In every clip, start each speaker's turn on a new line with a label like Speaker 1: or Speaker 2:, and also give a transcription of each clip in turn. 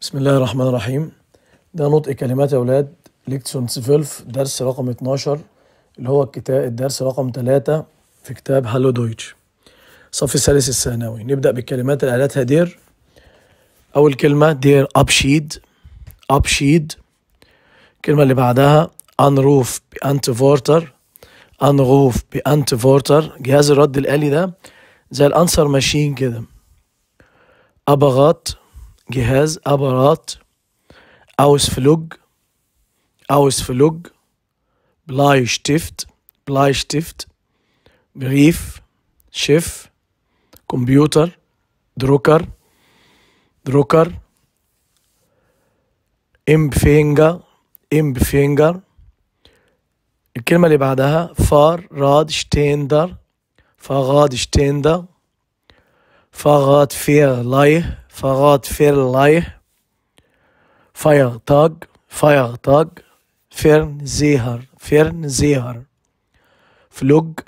Speaker 1: بسم الله الرحمن الرحيم ده نطق كلمات يا اولاد ليكسون 12 درس رقم 12 اللي هو الكتاب الدرس رقم 3 في كتاب هالو دويتش صف الثالث الثانوي نبدا بالكلمات اللي قالتها دير اول كلمه دير ابشيد ابشيد الكلمه اللي بعدها انروف انت فورتر انغوف بانت فورتر جهاز الرد الآلي ده زي الانسر ماشين كده ابغات جهاز فلوج اوسفلوج شتيفت بلاي شتيفت بريف شيف كمبيوتر دروكر دروكر امبفينجا امبفينجر الكلمة اللي بعدها فار راد شتيندر فغاد شتيندر فغاد فير لايه فغاد فير لايه فاير تاج فاير تاج فيرن زيهر فيرن زيهر فلوج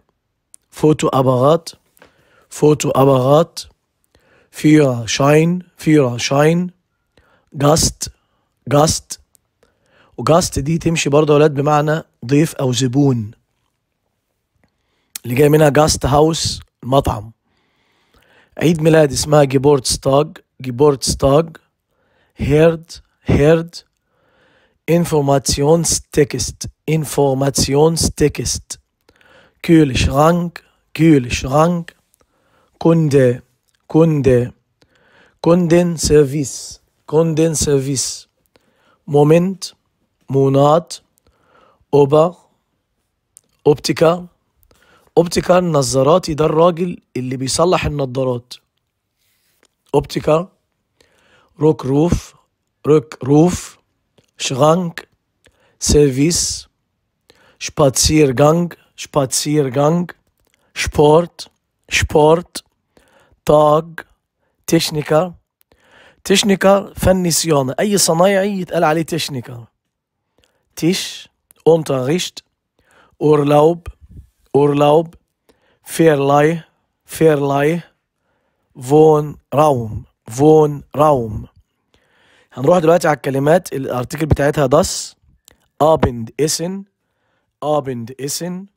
Speaker 1: فوتو أبغات فوتو أبغات فيرا شاين فيرا شاين غاست غاست وجاست دي تمشي برضه يا ولاد بمعنى ضيف او زبون اللي جاي منها جاست هاوس مطعم عيد ميلاد اسمها جيبورت ستاج هيرد هيرد انفورماتيونستكست شرانك كوندي كوندي كوندين سيرفيس كوندين سيرفيس مومنت مونات اوبا اوبتيكا اوبتيكا النظاراتي ده الراجل اللي بيصلح النظارات اوبتيكا روك روف روك روف شغانك سيرفيس شباتسير جانج شباتسير جانج شبورت شبورت تاج تشنيكا تشنيكا فني صيانة أي صنايعي يتقال عليه تشنيكا Tisch, Unterricht, Urlaub, Urlaub, Verleih, Verleih, Wohnraum, Wohnraum. هنروح دلوقتي على الكلمات الارتيكل بتاعتها das abend essen abend essen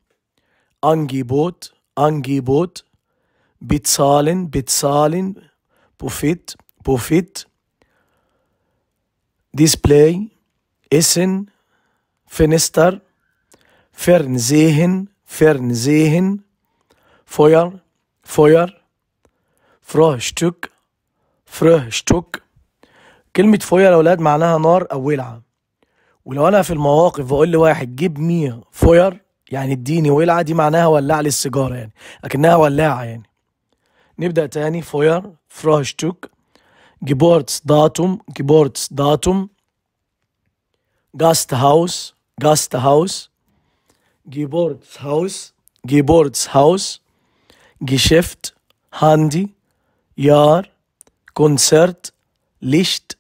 Speaker 1: angebot angebot bezahlen bezahlen buffet buffet display essen فينستر فيرنزيهن فيرنزيهن فوير فوير فروهشتوك فروهشتوك كلمة فوير يا ولاد معناها نار أو ولعة ولو أنا في المواقف بقول لواحد جيب مية فوير يعني اديني ولعة دي معناها ولع لي السيجارة يعني أكنها ولاعة يعني نبدأ تاني فوير فروهشتوك جيبورتس داتوم جيبورتس داتوم جاست هاوس Gasthaus, Geburtshaus, Geburtshaus, Geschäft, Handy, Jahr, Konzert, Licht,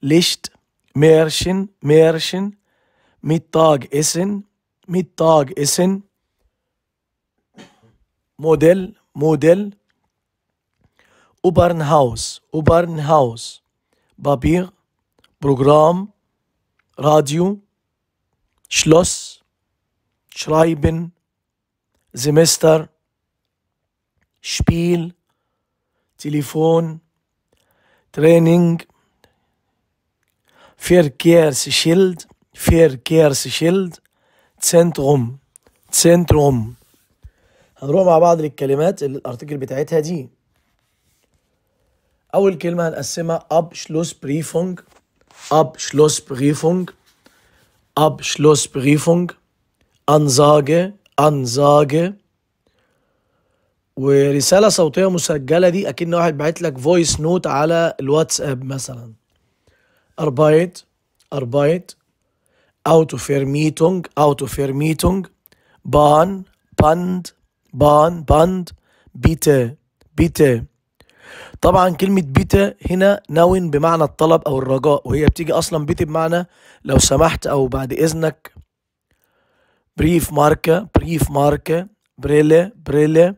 Speaker 1: Licht, Märchen, Märchen, Mittagessen, Mittagessen, Modell, Modell, Obernhaus, Obernhaus, Papier, Programm, Radio, شلوس شرايبن زمستر شبيل تليفون تريننج فير كير شيلد فير كير شيلد تسنتروم تسنتروم هنروح مع بعض للكلمات اللي الارتكل بتاعتها دي اول كلمه هنقسمها اب شلوس بريفونج اب شلوس بريفونج Abschlussprüfung, Ansage, Ansage ورسالة صوتية مسجلة دي أكن واحد باعت لك فويس نوت على الواتساب مثلا Arbeit, Arbeit, Auto Vermietung, Auto Vermietung, Bahn, Band, Bahn, Band, bitte, bitte, طبعا كلمة بيتا هنا نون بمعنى الطلب أو الرجاء وهي بتيجي أصلا بيتا بمعنى لو سمحت أو بعد إذنك بريف ماركة بريف ماركة بريلة بريلة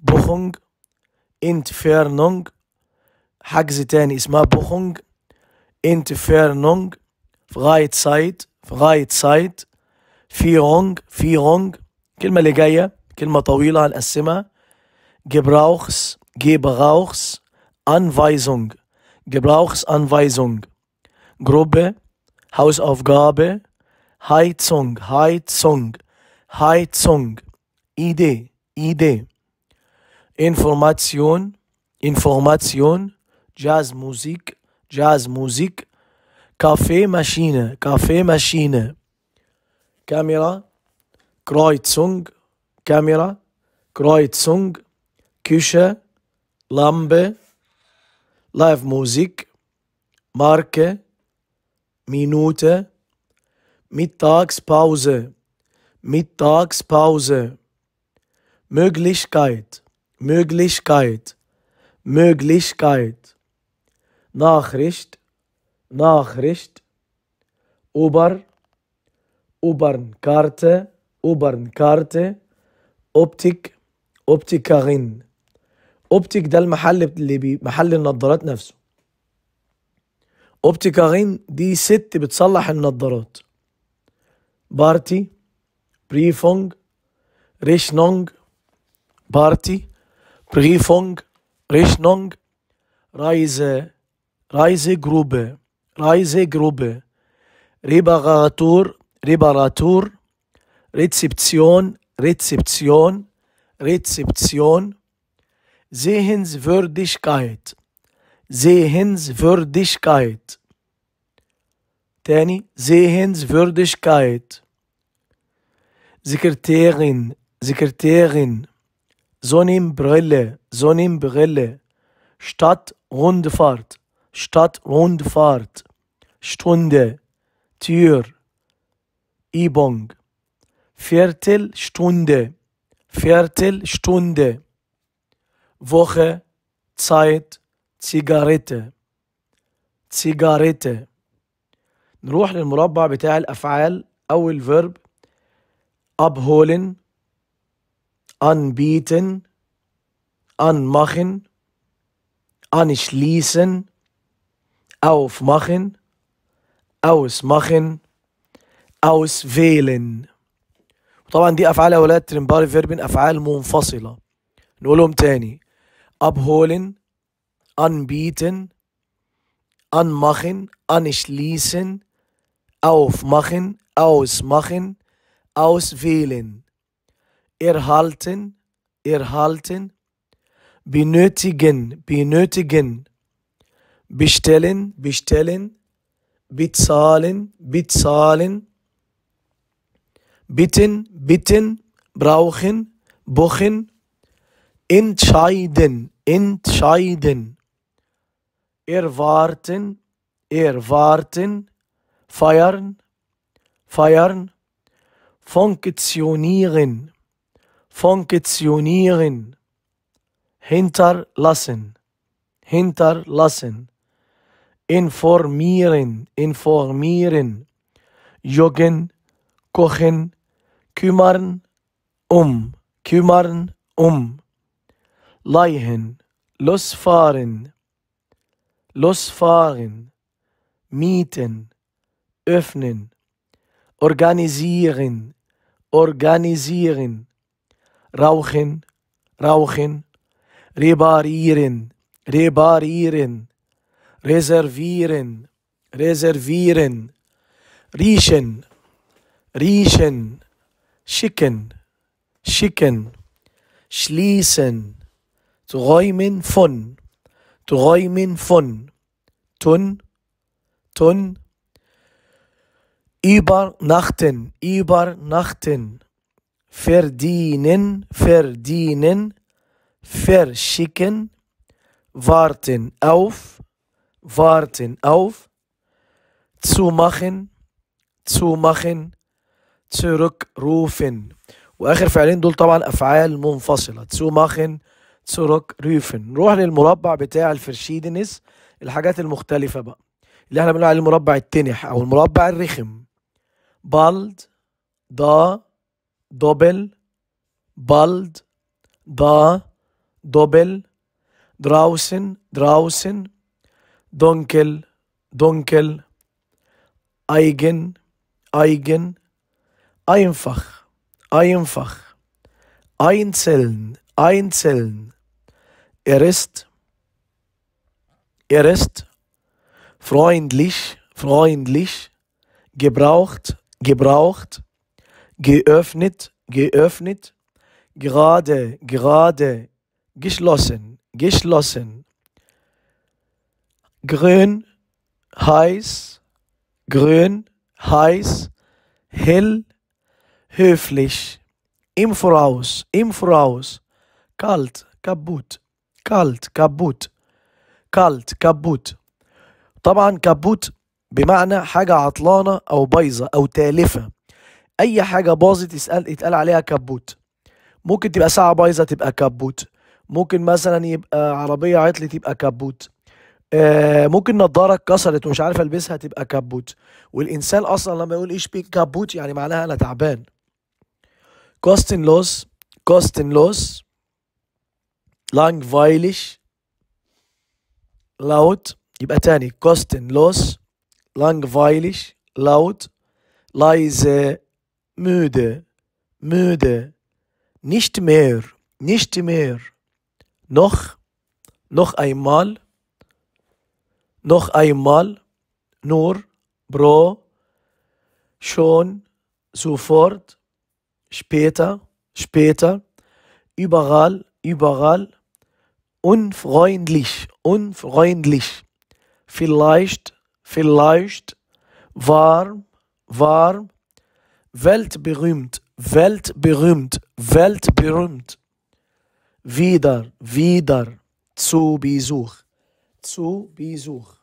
Speaker 1: بوخونج فيرنونج حجز تاني اسمها بوخونج فيرنونج في غاية سايت في غاية سايت في فيرونج الكلمة اللي جاية كلمة طويلة هنقسمها جبراوخس Gebrauchsanweisung, Gebrauchsanweisung, Gruppe, Hausaufgabe, Heizung, Heizung, Heizung, Idee, Idee, Information, Information, Jazzmusik, Jazzmusik, Kaffeemaschine, Kaffeemaschine, Kamera, Kreuzung, Kamera, Kreuzung, Küche, Lampe, Live-Musik, Marke, Minute, Mittagspause, Mittagspause, Möglichkeit, Möglichkeit, Möglichkeit, Nachricht, Nachricht, Uber, Ubernkarte, Ubernkarte, Optik, Optikerin. اوبتيك ده المحل اللي بي محل النظارات نفسه اوبتيكارين دي ست بتصلح النظارات بارتي بريفونج ريشنونج بارتي بريفونج ريشنونج رايزه رايزه جروبه رايزه جروبه ريباراتور ريباراتور ريتسبسيون ريتسبسيون, ريتسبسيون. Sehenswürdigkeit Sehenswürdigkeit تاني Sehenswürdigkeit Sekretärin Sekretärin Sonnenbrille Sonnenbrille Stadtrundfahrt Stadtrundfahrt Stunde Tür Übung Viertelstunde Viertelstunde Woche, Zeit, Zigarette. Zigarette. نروح للمربع بتاع الأفعال أو الفيرب abholen, anbieten, anmachen, anschließen, aufmachen, ausmachen, auswählen. وطبعا دي افعال يا ولاد ترمباري فيربن افعال منفصله نقولهم تاني abholen, anbieten, anmachen, anschließen, aufmachen, ausmachen, auswählen, erhalten, erhalten, benötigen, benötigen, bestellen, bestellen, bezahlen, bezahlen, bitten, bitten, brauchen, buchen, Entscheiden, entscheiden. Erwarten, erwarten. Feiern, feiern. Funktionieren, funktionieren. Hinterlassen, hinterlassen. Informieren, informieren. Joggen, kochen, kümmern um, kümmern um leihen, losfahren, losfahren, mieten, öffnen, organisieren, organisieren, rauchen, rauchen, reparieren, reparieren, reservieren, reservieren, riechen, riechen, schicken, schicken, schließen, تغيمن فن تغيمن فن تن تن إيبر نختن إيبر نختن فردينن فردينن فرشيكن وارتن أوف وارتن أوف تسومخن تسومخن zu machen واخر فعلين دول طبعا افعال منفصله تسومخن سورك ريفن نروح للمربع بتاع الفرشيدنس الحاجات المختلفة بقى اللي احنا بنقول عليه المربع التنح او المربع الرخم بالد دا دوبل بالد دا دوبل دراوسن دراوسن دونكل دونكل ايجن ايجن اينفخ اينفخ اينسلن اينسلن Er ist, er ist freundlich, freundlich, gebraucht, gebraucht, geöffnet, geöffnet, gerade, gerade, geschlossen, geschlossen, grün, heiß, grün, heiß, hell, höflich, im Voraus, im Voraus, kalt, kaputt, كالت كابوت كالت كابوت طبعا كابوت بمعنى حاجة عطلانة أو بايظة أو تالفة أي حاجة باظت يسأل يتقال عليها كابوت ممكن تبقى ساعة بايظة تبقى كابوت ممكن مثلا يبقى عربية عطلت يبقى كابوت آه، ممكن نظارة اتكسرت ومش عارف البسها تبقى كابوت والإنسان أصلا لما يقول إيش بيك كابوت يعني معناها أنا تعبان كوستن لوس كوستن لوس langweilig, laut يبقى تاني kostenlos langweilig laut leise müde müde nicht mehr nicht mehr noch noch einmal noch einmal nur bro schon sofort später später überall überall unfreundlich, unfreundlich. Vielleicht, vielleicht, warm, warm, weltberühmt, weltberühmt, weltberühmt. Wieder, wieder, zu Besuch, zu Besuch.